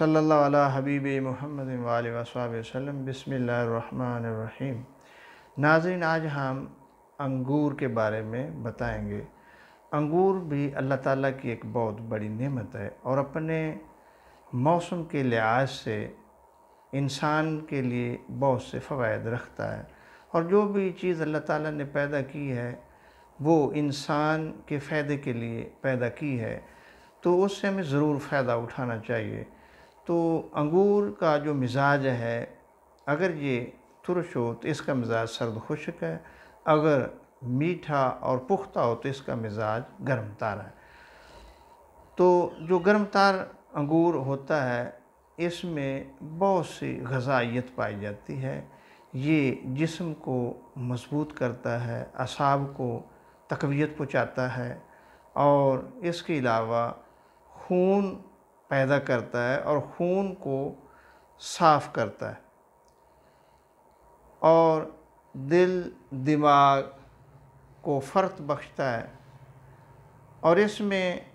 सल्ला हबीब मोहम्मद वसम बसमीम नाजिन आज हम अंगूर के बारे में बताएंगे अंगूर भी अल्लाह ताला की एक बहुत बड़ी नेमत है और अपने मौसम के लिहाज से इंसान के लिए बहुत से फ़वाद रखता है और जो भी चीज़ अल्लाह ताला ने पैदा की है वो इंसान के फ़ायदे के लिए पैदा की है तो उससे हमें ज़रूर फ़ायदा उठाना चाहिए तो अंगूर का जो मिजाज है अगर ये तुरश हो तो इसका मिजाज सर्द खुशक है अगर मीठा और पुख्ता हो तो इसका मिजाज गर्म तार है तो जो गर्म तार अंगूर होता है इसमें बहुत सी गजाइत पाई जाती है ये जिस्म को मजबूत करता है असाब को तकवीत पहुँचाता है और इसके अलावा खून पैदा करता है और खून को साफ करता है और दिल दिमाग को फ़र्त बख्शता है और इसमें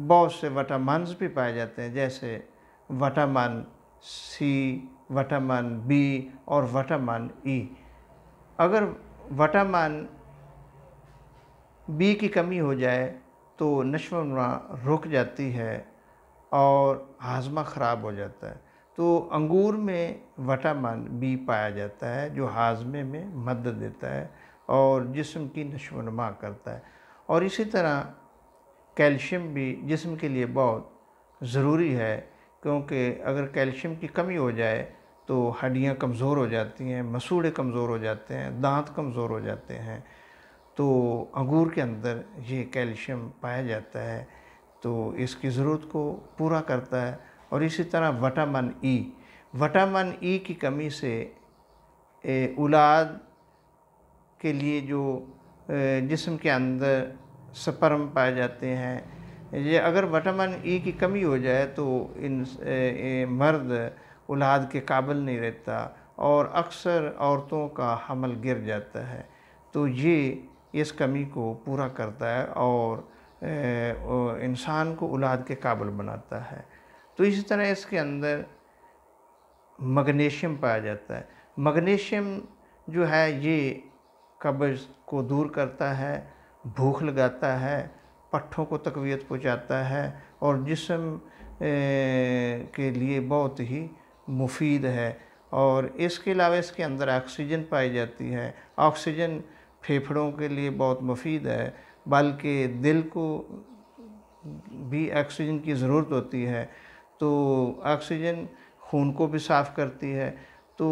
बहुत से वटामस भी पाए जाते हैं जैसे वटामन सी वटामन बी और वटामन ई e। अगर वटामन बी की कमी हो जाए तो नशवनुमा रुक जाती है और हाजमा ख़राब हो जाता है तो अंगूर में वटामिन बी पाया जाता है जो हाजमे में मदद देता है और जिसम की नशोनमा करता है और इसी तरह कैल्शियम भी जिसम के लिए बहुत ज़रूरी है क्योंकि अगर कैल्शियम की कमी हो जाए तो हड्डियाँ कमज़ोर हो जाती हैं मसूड़े कमज़ोर हो जाते हैं दांत कमज़ोर हो जाते हैं तो अंगूर के अंदर ये कैल्शियम पाया जाता है तो इसकी ज़रूरत को पूरा करता है और इसी तरह vitamin E e, vitamin E e की कमी से उलाद के लिए जो जिसम के अंदर सपरम पाए जाते हैं ये अगर वटामिन ई e की कमी हो जाए तो इन ए, ए, मर्द उलाद के काबिल नहीं रहता और अक्सर औरतों का हमल गिर जाता है तो ये इस कमी को पूरा करता है और इंसान को औलाद के काबिल बनाता है तो इसी तरह इसके अंदर मगनीशियम पाया जाता है मगनीशियम जो है ये कब्ज़ को दूर करता है भूख लगाता है पट्ठों को तकवीत पहुँचाता है और जिसम के लिए बहुत ही मुफीद है और इसके अलावा इसके अंदर ऑक्सीजन पाई जाती है ऑक्सीजन फेफड़ों के लिए बहुत मुफीद है बल्कि दिल को भी ऑक्सीजन की ज़रूरत होती है तो ऑक्सीजन खून को भी साफ़ करती है तो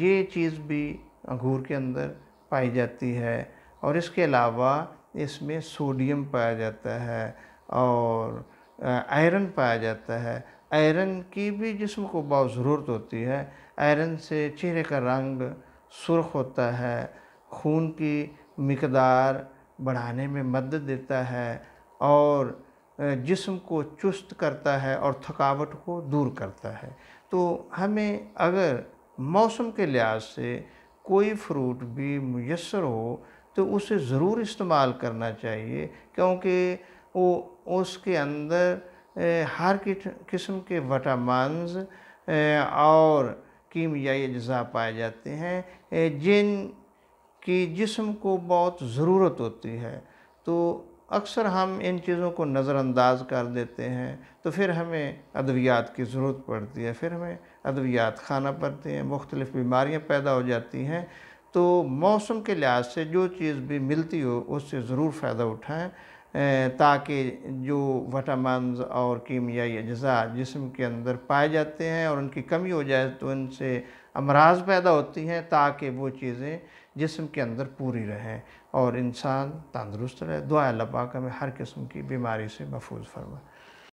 ये चीज़ भी अंगूर के अंदर पाई जाती है और इसके अलावा इसमें सोडियम पाया जाता है और आयरन पाया जाता है आयरन की भी जिसम को बहुत ज़रूरत होती है आयरन से चेहरे का रंग सुर्ख होता है खून की मकदार बढ़ाने में मदद देता है और जिस्म को चुस्त करता है और थकावट को दूर करता है तो हमें अगर मौसम के लिहाज से कोई फ्रूट भी मैसर हो तो उसे ज़रूर इस्तेमाल करना चाहिए क्योंकि वो उसके अंदर हर किस्म के वटामान और कीमियाई अज्जा पाए जाते हैं जिन कि जिस्म को बहुत ज़रूरत होती है तो अक्सर हम इन चीज़ों को नज़रअंदाज कर देते हैं तो फिर हमें अद्वियात की ज़रूरत पड़ती है फिर हमें अद्वियात खाना पड़ते हैं मुख्तलिफ़ बीमारियाँ पैदा हो जाती हैं तो मौसम के लिहाज से जो चीज़ भी मिलती हो उससे ज़रूर फ़ायदा उठाएँ ताकि जो वटामिन और कीमियाई अज्जा जिसम के अंदर पाए जाते हैं और उनकी कमी हो जाए तो इनसे अमराज पैदा होती हैं ताकि वो चीज़ें जिसम के अंदर पूरी रहें और इंसान तंदुरुस्त रहे दुआ लबाक में हर किस्म की बीमारी से महफूज फरमाए